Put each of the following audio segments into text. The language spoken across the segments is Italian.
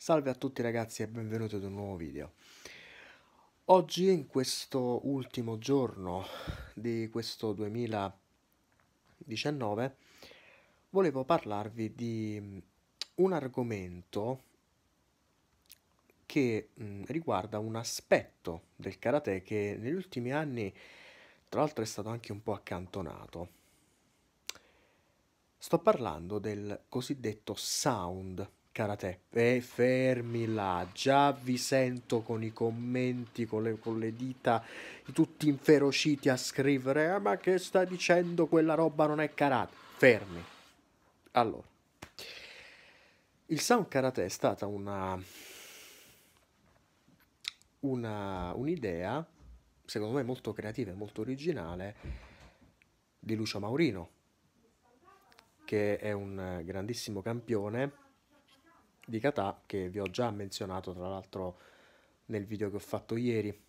Salve a tutti ragazzi e benvenuti ad un nuovo video. Oggi in questo ultimo giorno di questo 2019 volevo parlarvi di mm, un argomento che mh, mm, riguarda un aspetto del karate che negli ultimi anni tra l'altro è stato anche un po' accantonato. Sto parlando del cosiddetto sound karate. E fermi là, già vi sento con i commenti, con le, con le dita, tutti inferociti a scrivere, ah, ma che sta dicendo quella roba non è karate? Fermi. Allora, il sound karate è stata una, una un'idea, secondo me molto creativa e molto originale, di Lucio Maurino, che è un grandissimo campione di Katà che vi ho già menzionato tra l'altro nel video che ho fatto ieri.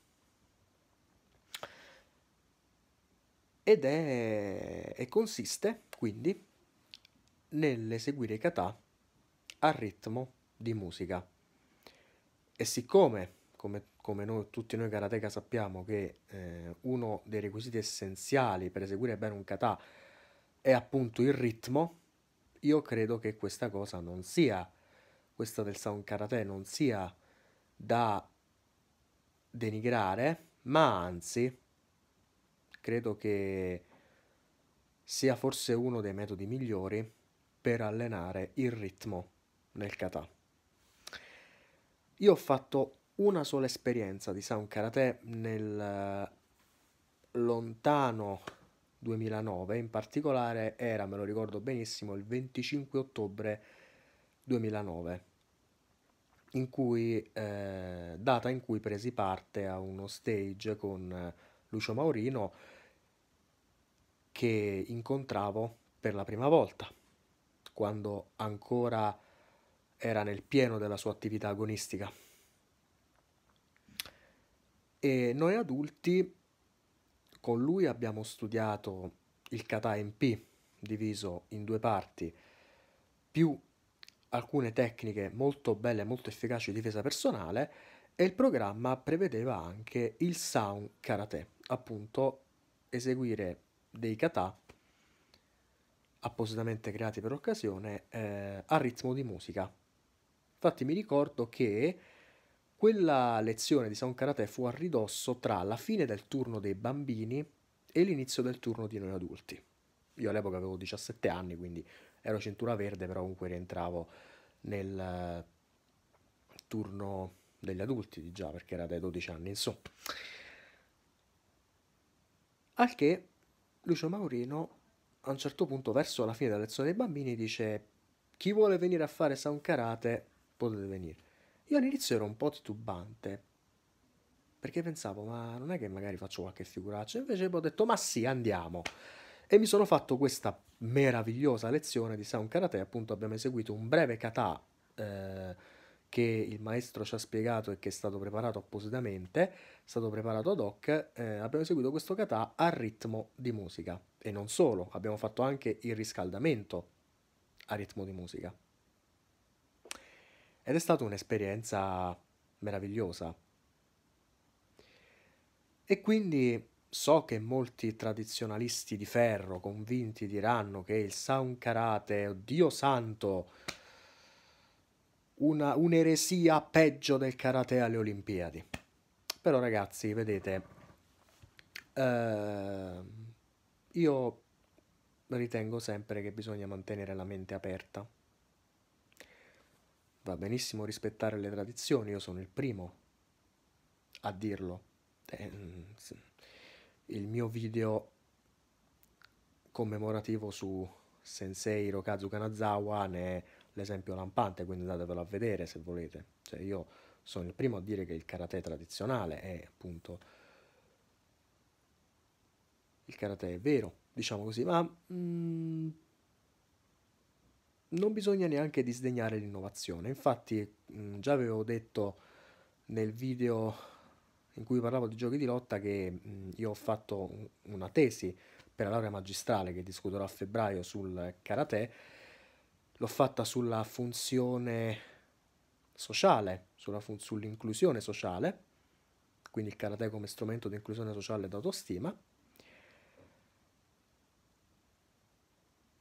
Ed è, e consiste quindi nell'eseguire Katà a ritmo di musica. E siccome, come, come noi, tutti noi karateka sappiamo, che eh, uno dei requisiti essenziali per eseguire bene un kata è appunto il ritmo, io credo che questa cosa non sia questa del sound karate non sia da denigrare, ma anzi credo che sia forse uno dei metodi migliori per allenare il ritmo nel kata. Io ho fatto una sola esperienza di sound karate nel eh, lontano 2009, in particolare era, me lo ricordo benissimo, il 25 ottobre 2009, in cui, eh, data in cui presi parte a uno stage con eh, Lucio Maurino che incontravo per la prima volta, quando ancora era nel pieno della sua attività agonistica. E noi adulti con lui abbiamo studiato il kata MP diviso in due parti, più alcune tecniche molto belle e molto efficaci di difesa personale e il programma prevedeva anche il sound karate, appunto eseguire dei kata appositamente creati per l'occasione eh, a ritmo di musica. Infatti mi ricordo che quella lezione di sound karate fu a ridosso tra la fine del turno dei bambini e l'inizio del turno di noi adulti. Io all'epoca avevo 17 anni, quindi ero cintura verde, però comunque rientravo nel eh, turno degli adulti già, perché era dai 12 anni, insomma. Al che Lucio Maurino a un certo punto, verso la fine della lezione dei bambini, dice chi vuole venire a fare sound karate potete venire. Io all'inizio ero un po' titubante, perché pensavo, ma non è che magari faccio qualche figuraccia, invece poi ho detto, ma sì, andiamo e mi sono fatto questa meravigliosa lezione di Sound Karate, appunto abbiamo eseguito un breve kata eh, che il maestro ci ha spiegato e che è stato preparato appositamente, è stato preparato ad hoc, eh, abbiamo eseguito questo kata a ritmo di musica e non solo, abbiamo fatto anche il riscaldamento a ritmo di musica. Ed è stata un'esperienza meravigliosa. E quindi So che molti tradizionalisti di ferro convinti diranno che il Sound Karate, oddio santo, una, un'eresia peggio del karate alle Olimpiadi. Però ragazzi, vedete, eh, io ritengo sempre che bisogna mantenere la mente aperta. Va benissimo rispettare le tradizioni, io sono il primo a dirlo. Eh, mm, il mio video commemorativo su Sensei Rokazu Kanazawa ne è l'esempio lampante, quindi andatevelo a vedere se volete. Cioè io sono il primo a dire che il karate tradizionale è appunto il karate è vero, diciamo così, ma mm, non bisogna neanche disdegnare l'innovazione. Infatti mh, mm, già avevo detto nel video in cui parlavo di giochi di lotta che mh, io ho fatto una tesi per la laurea magistrale che discuterò a febbraio sul karate, l'ho fatta sulla funzione sociale, sulla fun- sull'inclusione sociale, quindi il karate come strumento di inclusione sociale ed autostima,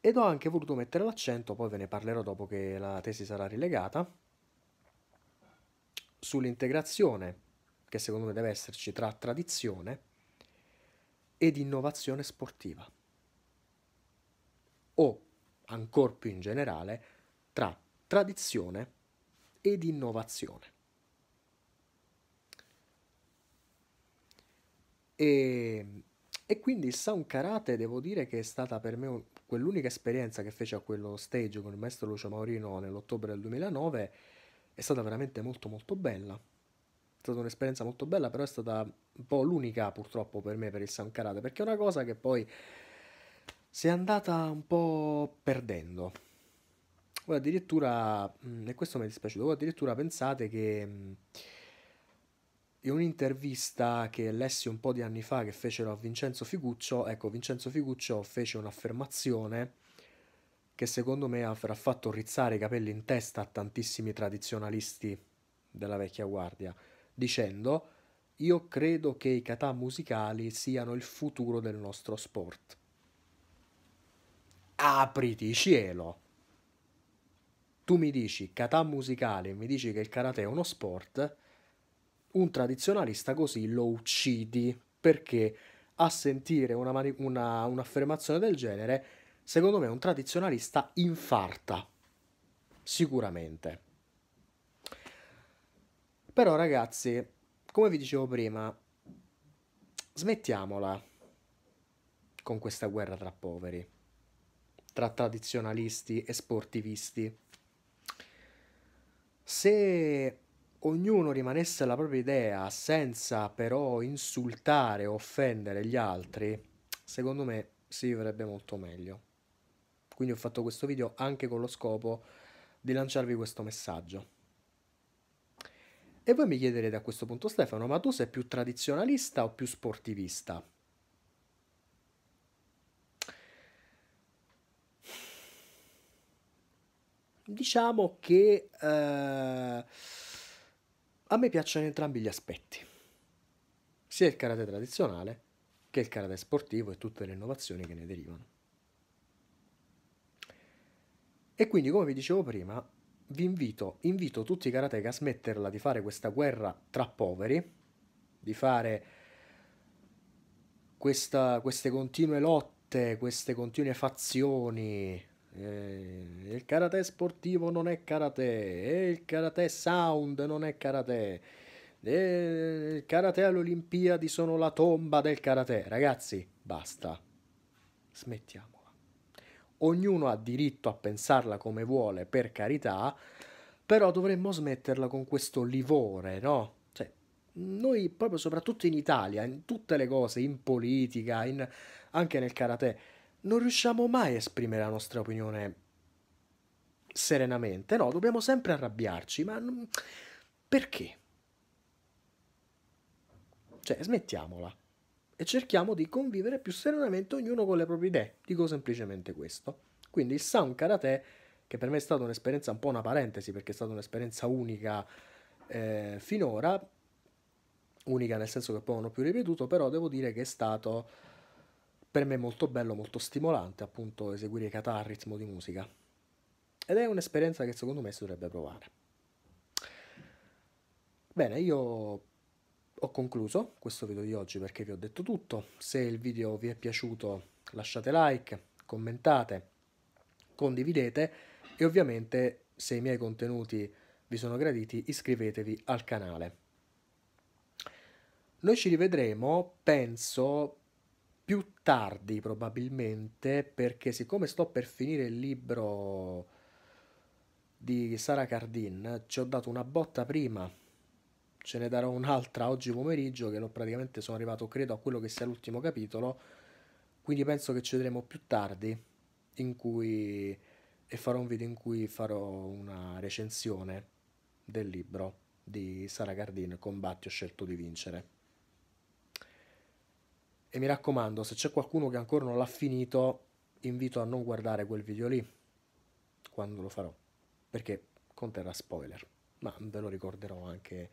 ed ho anche voluto mettere l'accento, poi ve ne parlerò dopo che la tesi sarà rilegata, sull'integrazione che secondo me deve esserci tra tradizione ed innovazione sportiva o ancora più in generale tra tradizione ed innovazione. E, e quindi il Sound Karate devo dire che è stata per me quell'unica esperienza che fece a quello stage con il maestro Lucio Maurino nell'ottobre del 2009 è stata veramente molto molto bella stata un'esperienza molto bella, però è stata un po' l'unica purtroppo per me per il San Karate, perché è una cosa che poi si è andata un po' perdendo. Voi addirittura, mm, e questo mi è dispiaciuto, voi addirittura pensate che mm, in un'intervista che lessi un po' di anni fa che fecero a Vincenzo Figuccio, ecco, Vincenzo Figuccio fece un'affermazione che secondo me avrà fatto rizzare i capelli in testa a tantissimi tradizionalisti della vecchia guardia dicendo io credo che i kata musicali siano il futuro del nostro sport. Apriti cielo! Tu mi dici kata musicale e mi dici che il karate è uno sport, un tradizionalista così lo uccidi perché a sentire una mani- una, un'affermazione del genere, secondo me un tradizionalista infarta. Sicuramente. Però ragazzi, come vi dicevo prima, smettiamola con questa guerra tra poveri, tra tradizionalisti e sportivisti. Se ognuno rimanesse alla propria idea senza però insultare o offendere gli altri, secondo me si vivrebbe molto meglio. Quindi ho fatto questo video anche con lo scopo di lanciarvi questo messaggio. E voi mi chiederete a questo punto, Stefano, ma tu sei più tradizionalista o più sportivista? Diciamo che eh, a me piacciono entrambi gli aspetti, sia il karate tradizionale che il karate sportivo e tutte le innovazioni che ne derivano. E quindi, come vi dicevo prima, vi invito, invito tutti i karateka a smetterla di fare questa guerra tra poveri, di fare questa, queste continue lotte, queste continue fazioni. Eh, il karate sportivo non è karate, eh, il karate sound non è karate, eh, il karate alle Olimpiadi sono la tomba del karate. Ragazzi, basta, smettiamo ognuno ha diritto a pensarla come vuole, per carità, però dovremmo smetterla con questo livore, no? Cioè, noi proprio soprattutto in Italia, in tutte le cose, in politica, in, anche nel karate, non riusciamo mai a esprimere la nostra opinione serenamente, no? Dobbiamo sempre arrabbiarci, ma perché? Cioè, smettiamola e cerchiamo di convivere più serenamente ognuno con le proprie idee. Dico semplicemente questo. Quindi il Sound Karate, che per me è stata un'esperienza un po' una parentesi, perché è stata un'esperienza unica eh, finora, unica nel senso che poi non ho più ripetuto, però devo dire che è stato per me molto bello, molto stimolante appunto eseguire i kata a ritmo di musica. Ed è un'esperienza che secondo me si dovrebbe provare. Bene, io ho concluso questo video di oggi perché vi ho detto tutto. Se il video vi è piaciuto lasciate like, commentate, condividete e ovviamente se i miei contenuti vi sono graditi iscrivetevi al canale. Noi ci rivedremo, penso, più tardi probabilmente perché siccome sto per finire il libro di Sara Cardin ci ho dato una botta prima ce ne darò un'altra oggi pomeriggio che l'ho praticamente sono arrivato credo a quello che sia l'ultimo capitolo quindi penso che ci vedremo più tardi in cui e farò un video in cui farò una recensione del libro di Sara Gardin Combatti ho scelto di vincere e mi raccomando se c'è qualcuno che ancora non l'ha finito invito a non guardare quel video lì quando lo farò perché conterrà spoiler ma ve lo ricorderò anche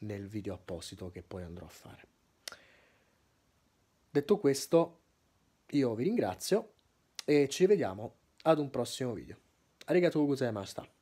nel video apposito che poi andrò a fare. Detto questo, io vi ringrazio e ci vediamo ad un prossimo video. Arigatou gozaimashita.